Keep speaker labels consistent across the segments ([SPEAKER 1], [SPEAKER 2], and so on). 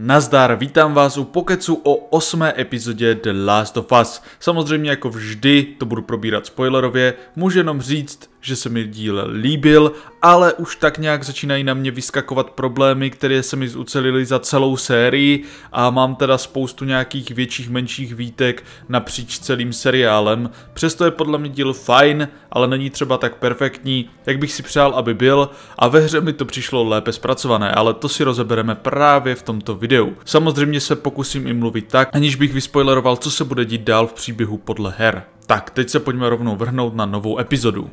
[SPEAKER 1] Nazdar, vítám vás u Pokecu o osmé epizodě The Last of Us. Samozřejmě jako vždy to budu probírat spoilerově, můžu jenom říct, že se mi díl líbil, ale už tak nějak začínají na mě vyskakovat problémy, které se mi zucelily za celou sérii a mám teda spoustu nějakých větších menších výtek napříč celým seriálem. Přesto je podle mě díl fajn, ale není třeba tak perfektní, jak bych si přál, aby byl a ve hře mi to přišlo lépe zpracované, ale to si rozebereme právě v tomto videu. Samozřejmě se pokusím i mluvit tak, aniž bych vyspoileroval, co se bude dít dál v příběhu podle her. Tak, teď se pojďme rovnou vrhnout na novou epizodu.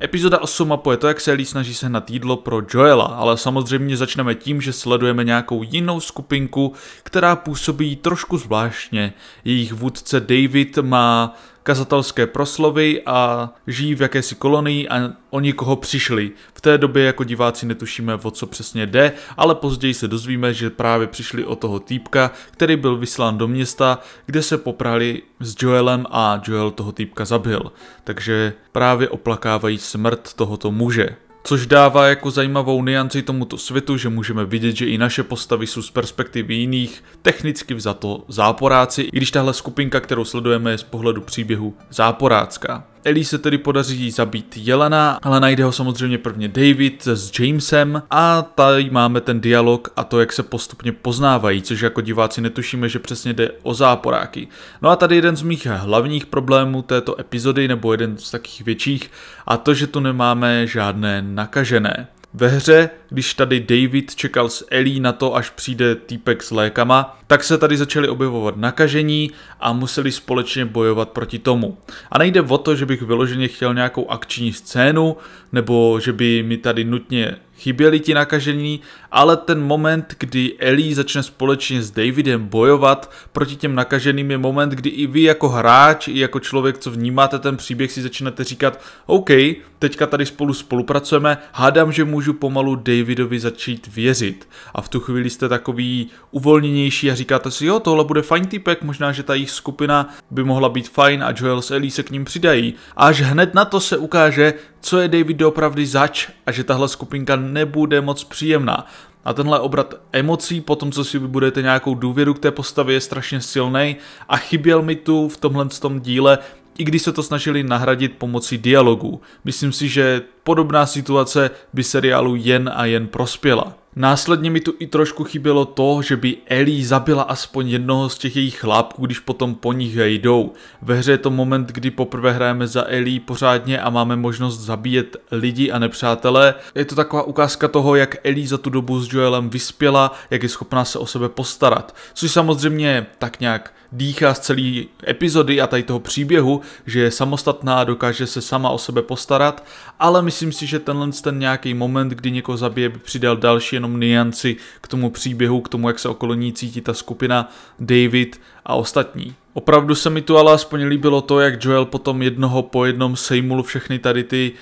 [SPEAKER 1] Epizoda 8 mapuje to, jak se Ellie snaží sehnat jídlo pro Joela, ale samozřejmě začneme tím, že sledujeme nějakou jinou skupinku, která působí trošku zvláštně. Jejich vůdce David má kazatelské proslovy a žijí v jakési kolonii a o někoho přišli. V té době jako diváci netušíme, o co přesně jde, ale později se dozvíme, že právě přišli o toho týpka, který byl vyslán do města, kde se poprali s Joelem a Joel toho týpka zabil. Takže právě oplakávají smrt tohoto muže. Což dává jako zajímavou nianci tomuto světu, že můžeme vidět, že i naše postavy jsou z perspektivy jiných technicky vzato záporáci, i když tahle skupinka, kterou sledujeme, je z pohledu příběhu záporácká. Eli se tedy podaří zabít Jelena, ale najde ho samozřejmě prvně David s Jamesem a tady máme ten dialog a to, jak se postupně poznávají, což jako diváci netušíme, že přesně jde o záporáky. No a tady jeden z mých hlavních problémů této epizody, nebo jeden z takých větších, a to, že tu nemáme žádné nakažené. Ve hře, když tady David čekal s Ellie na to, až přijde týpek s lékama, tak se tady začaly objevovat nakažení a museli společně bojovat proti tomu. A nejde o to, že bych vyloženě chtěl nějakou akční scénu, nebo že by mi tady nutně chyběli ti nakažení, ale ten moment, kdy Ellie začne společně s Davidem bojovat proti těm nakaženým je moment, kdy i vy jako hráč, i jako člověk, co vnímáte ten příběh, si začnete říkat, OK, teďka tady spolu spolupracujeme, hádám, že můžu pomalu Davidovi začít věřit. A v tu chvíli jste takový uvolněnější a říkáte si, jo, tohle bude fajn typek, možná, že ta jejich skupina by mohla být fajn a Joel s Ellie se k ním přidají. až hned na to se ukáže, co je David doopravdy zač a že tahle skupinka nebude moc příjemná. A tenhle obrat emocí, po tom, co si vybudujete nějakou důvěru k té postavě, je strašně silný a chyběl mi tu v tomhle tom díle, i když se to snažili nahradit pomocí dialogů. Myslím si, že podobná situace by seriálu jen a jen prospěla. Následně mi tu i trošku chybělo to, že by Ellie zabila aspoň jednoho z těch jejich chlápků, když potom po nich jdou. Ve hře je to moment, kdy poprvé hrajeme za Ellie pořádně a máme možnost zabíjet lidi a nepřátelé. Je to taková ukázka toho, jak Ellie za tu dobu s Joelem vyspěla, jak je schopná se o sebe postarat. Což samozřejmě tak nějak dýchá z celé epizody a tady toho příběhu, že je samostatná, a dokáže se sama o sebe postarat, ale myslím si, že tenhle ten nějaký moment, kdy někoho zabije, by přidal další jenom nianci k tomu příběhu, k tomu, jak se okolo ní cítí ta skupina David a ostatní. Opravdu se mi tu ale aspoň líbilo to, jak Joel potom jednoho po jednom sejmul všechny tady ty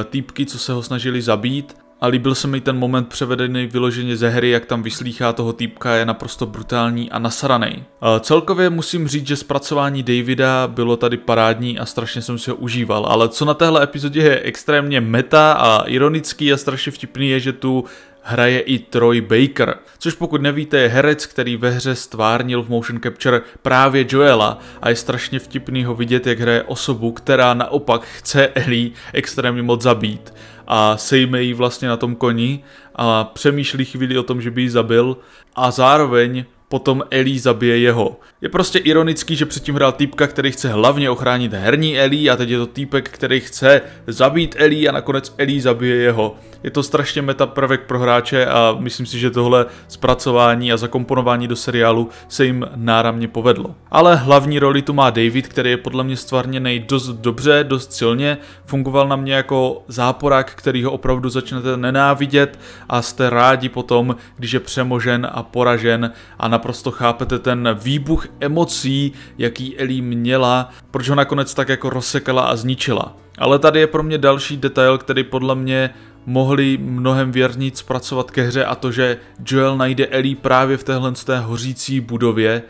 [SPEAKER 1] e, týpky, co se ho snažili zabít a líbil se mi ten moment převedený vyloženě ze hry, jak tam vyslýchá toho týpka, je naprosto brutální a nasranej. Eh, celkově musím říct, že zpracování Davida bylo tady parádní a strašně jsem si ho užíval, ale co na téhle epizodě je extrémně meta a ironický a strašně vtipný je, že tu hraje i Troy Baker, což pokud nevíte je herec, který ve hře stvárnil v motion capture právě Joela a je strašně vtipný ho vidět, jak hraje osobu, která naopak chce Ellie extrémně moc zabít a sejme ji vlastně na tom koni a přemýšlí chvíli o tom, že by ji zabil a zároveň potom Ellie zabije jeho. Je prostě ironický, že předtím hrál týpka, který chce hlavně ochránit herní Ellie a teď je to týpek, který chce zabít Ellie a nakonec Ellie zabije jeho. Je to strašně meta prvek pro hráče a myslím si, že tohle zpracování a zakomponování do seriálu se jim náramně povedlo. Ale hlavní roli tu má David, který je podle mě stvarněný dost dobře, dost silně, fungoval na mě jako záporák, který ho opravdu začnete nenávidět a jste rádi potom, když je přemožen a poražen a na naprosto chápete ten výbuch emocí, jaký Ellie měla, proč ho nakonec tak jako rozsekala a zničila. Ale tady je pro mě další detail, který podle mě mohli mnohem věrnit zpracovat ke hře a to, že Joel najde Ellie právě v téhle té hořící budově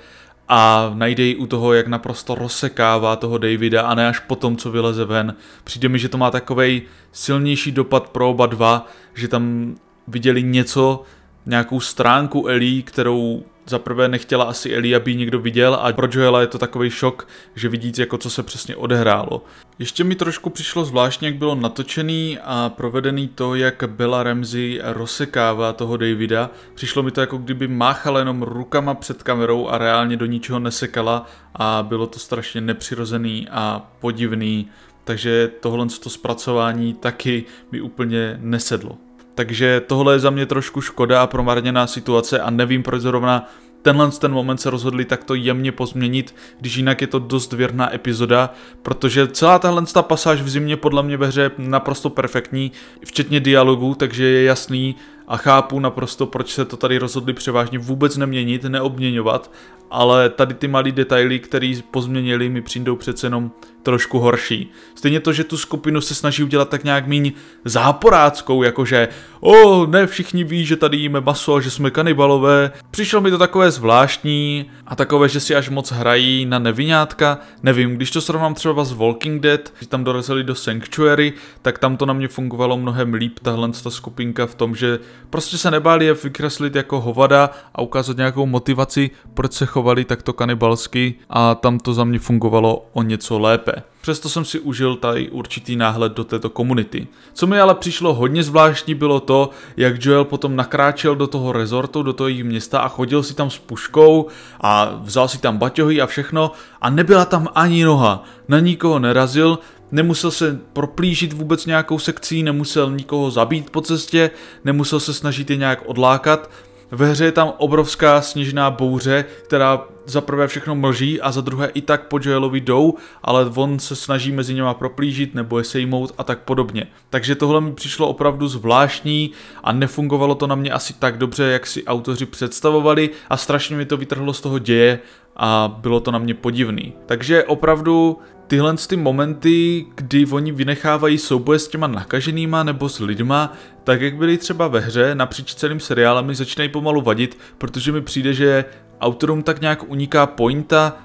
[SPEAKER 1] a najde ji u toho, jak naprosto rozsekává toho Davida a ne až potom, co vyleze ven. Přijde mi, že to má takovej silnější dopad pro oba dva, že tam viděli něco, nějakou stránku Ellie, kterou za prvé nechtěla asi Eli, aby někdo viděl a pro Joela je to takový šok, že vidíte, jako co se přesně odehrálo. Ještě mi trošku přišlo zvláštně, jak bylo natočený a provedený to, jak Bella Ramsey rozsekává toho Davida. Přišlo mi to jako kdyby máchala jenom rukama před kamerou a reálně do ničeho nesekala a bylo to strašně nepřirozený a podivný, takže tohle to zpracování taky mi úplně nesedlo. Takže tohle je za mě trošku škoda a promarněná situace a nevím, proč zrovna tenhle ten moment se rozhodli takto jemně pozměnit, když jinak je to dost věrná epizoda, protože celá tahle ta pasáž v zimě podle mě ve hře je naprosto perfektní, včetně dialogů, takže je jasný, a chápu naprosto, proč se to tady rozhodli převážně vůbec neměnit, neobměňovat, ale tady ty malé detaily, které pozměnili, mi přijdou přece jenom trošku horší. Stejně to, že tu skupinu se snaží udělat tak nějak míň záporáckou, jakože o, ne všichni ví, že tady jíme maso a že jsme kanibalové. Přišlo mi to takové zvláštní a takové, že si až moc hrají na nevinátka. Nevím, když to srovnám třeba s Walking Dead, když tam dorazili do Sanctuary, tak tam to na mě fungovalo mnohem líp, tahle ta skupinka v tom, že Prostě se nebáli je vykreslit jako hovada a ukázat nějakou motivaci, proč se chovali takto kanibalsky a tam to za mě fungovalo o něco lépe. Přesto jsem si užil tady určitý náhled do této komunity. Co mi ale přišlo hodně zvláštní bylo to, jak Joel potom nakráčel do toho rezortu, do toho jejich města a chodil si tam s puškou a vzal si tam baťohy a všechno a nebyla tam ani noha. Na nikoho nerazil Nemusel se proplížit vůbec nějakou sekcí, nemusel nikoho zabít po cestě, nemusel se snažit je nějak odlákat. Ve hře je tam obrovská sněžná bouře, která za prvé všechno mlží a za druhé i tak po Joelovi jdou, ale on se snaží mezi něma proplížit nebo je sejmout a tak podobně. Takže tohle mi přišlo opravdu zvláštní a nefungovalo to na mě asi tak dobře, jak si autoři představovali a strašně mi to vytrhlo z toho děje a bylo to na mě podivný. Takže opravdu tyhle ty momenty, kdy oni vynechávají souboje s těma nakaženýma nebo s lidma, tak jak byly třeba ve hře, napříč celým seriálem mi začínají pomalu vadit, protože mi přijde, že autorům tak nějak uniká pointa,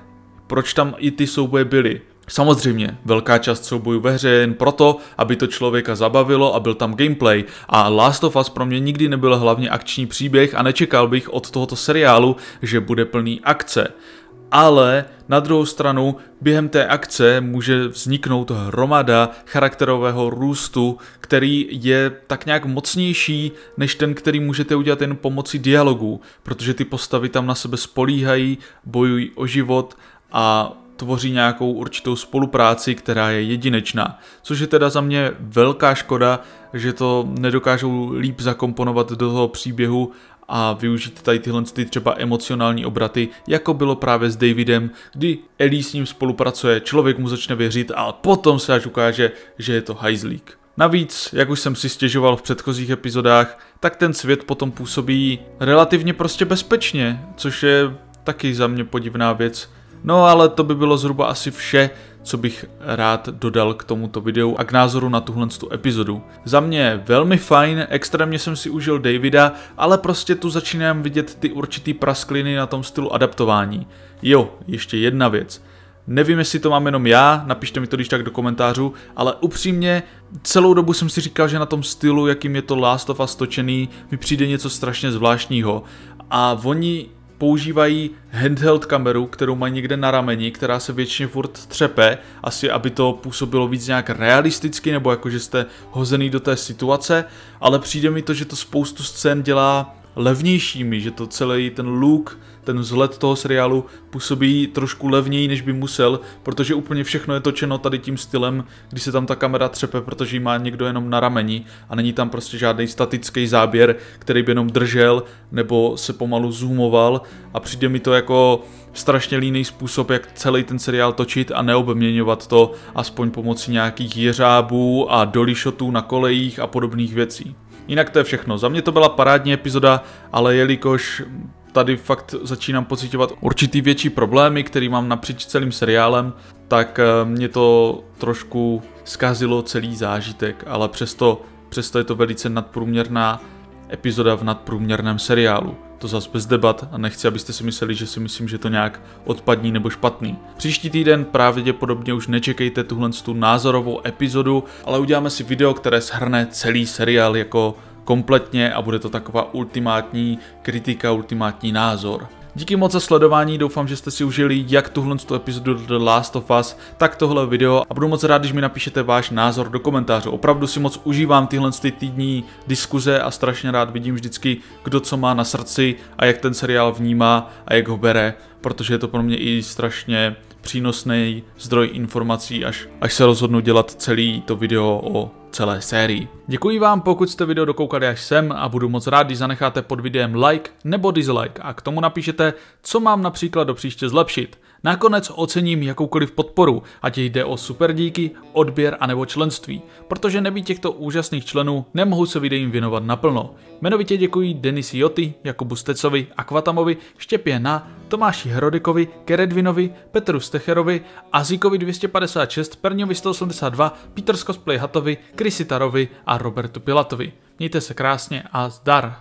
[SPEAKER 1] proč tam i ty souboje byly. Samozřejmě, velká část soubojů ve hře je jen proto, aby to člověka zabavilo a byl tam gameplay. A Last of Us pro mě nikdy nebyl hlavně akční příběh a nečekal bych od tohoto seriálu, že bude plný akce ale na druhou stranu během té akce může vzniknout hromada charakterového růstu, který je tak nějak mocnější než ten, který můžete udělat jen pomocí dialogu, protože ty postavy tam na sebe spolíhají, bojují o život a tvoří nějakou určitou spolupráci, která je jedinečná. Což je teda za mě velká škoda, že to nedokážou líp zakomponovat do toho příběhu a využít tady tyhle ty třeba emocionální obraty, jako bylo právě s Davidem, kdy Ellie s ním spolupracuje, člověk mu začne věřit a potom se až ukáže, že je to hajzlík. Navíc, jak už jsem si stěžoval v předchozích epizodách, tak ten svět potom působí relativně prostě bezpečně, což je taky za mě podivná věc. No ale to by bylo zhruba asi vše, co bych rád dodal k tomuto videu a k názoru na tuhle tu epizodu. Za mě velmi fajn, extrémně jsem si užil Davida, ale prostě tu začínám vidět ty určitý praskliny na tom stylu adaptování. Jo, ještě jedna věc. Nevím, jestli to mám jenom já, napište mi to když tak do komentářů, ale upřímně, celou dobu jsem si říkal, že na tom stylu, jakým je to Last of Us točený, mi přijde něco strašně zvláštního. A oni používají handheld kameru, kterou mají někde na rameni, která se většině furt třepe, asi aby to působilo víc nějak realisticky, nebo jako že jste hozený do té situace, ale přijde mi to, že to spoustu scén dělá levnějšími, že to celý ten look, ten vzhled toho seriálu působí trošku levněji, než by musel, protože úplně všechno je točeno tady tím stylem, kdy se tam ta kamera třepe, protože ji má někdo jenom na rameni a není tam prostě žádný statický záběr, který by jenom držel nebo se pomalu zoomoval a přijde mi to jako strašně líný způsob, jak celý ten seriál točit a neobměňovat to aspoň pomocí nějakých jeřábů a dolišotů na kolejích a podobných věcí. Jinak to je všechno. Za mě to byla parádní epizoda, ale jelikož tady fakt začínám pocitovat určitý větší problémy, který mám napříč celým seriálem, tak eh, mě to trošku zkazilo celý zážitek, ale přesto, přesto je to velice nadprůměrná epizoda v nadprůměrném seriálu to zase bez debat a nechci, abyste si mysleli, že si myslím, že to nějak odpadní nebo špatný. Příští týden pravděpodobně už nečekejte tuhle tu názorovou epizodu, ale uděláme si video, které shrne celý seriál jako kompletně a bude to taková ultimátní kritika, ultimátní názor. Díky moc za sledování, doufám, že jste si užili jak tuhle tu epizodu The Last of Us, tak tohle video a budu moc rád, když mi napíšete váš názor do komentářů. Opravdu si moc užívám tyhle ty týdní diskuze a strašně rád vidím vždycky, kdo co má na srdci a jak ten seriál vnímá a jak ho bere, protože je to pro mě i strašně přínosný zdroj informací, až, až se rozhodnu dělat celý to video o celé sérii. Děkuji vám, pokud jste video dokoukali až sem a budu moc rád, když zanecháte pod videem like nebo dislike a k tomu napíšete, co mám například do příště zlepšit. Nakonec ocením jakoukoliv podporu, ať jde o super díky, odběr anebo členství, protože nebýt těchto úžasných členů nemohu se videím věnovat naplno. Jmenovitě děkuji Denisi Joty, Jakubu Stecovi, Akvatamovi, Štěpě Na, Tomáši Hrodykovi, Keredvinovi, Petru Stecherovi, Azikovi 256, Perňovi 182, Peter Cosplay Hatovi, Krisitarovi a a Robertu Pilatovi. Mějte se krásně a zdar!